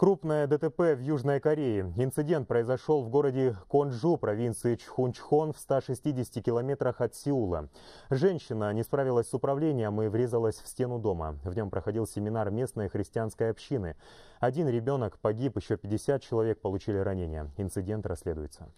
Крупное ДТП в Южной Корее. Инцидент произошел в городе Конджу, провинции Чхунчхон, в 160 километрах от Сеула. Женщина не справилась с управлением и врезалась в стену дома. В нем проходил семинар местной христианской общины. Один ребенок погиб, еще 50 человек получили ранения. Инцидент расследуется.